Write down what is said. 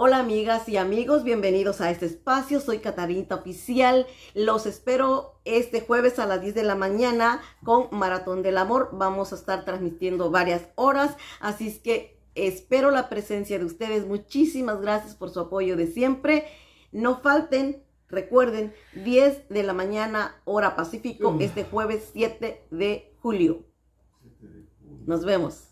Hola amigas y amigos, bienvenidos a este espacio. Soy Catarita Oficial. Los espero este jueves a las 10 de la mañana con Maratón del Amor. Vamos a estar transmitiendo varias horas, así es que espero la presencia de ustedes. Muchísimas gracias por su apoyo de siempre. No falten, recuerden, 10 de la mañana hora Pacífico mm. este jueves 7 de julio. Nos vemos.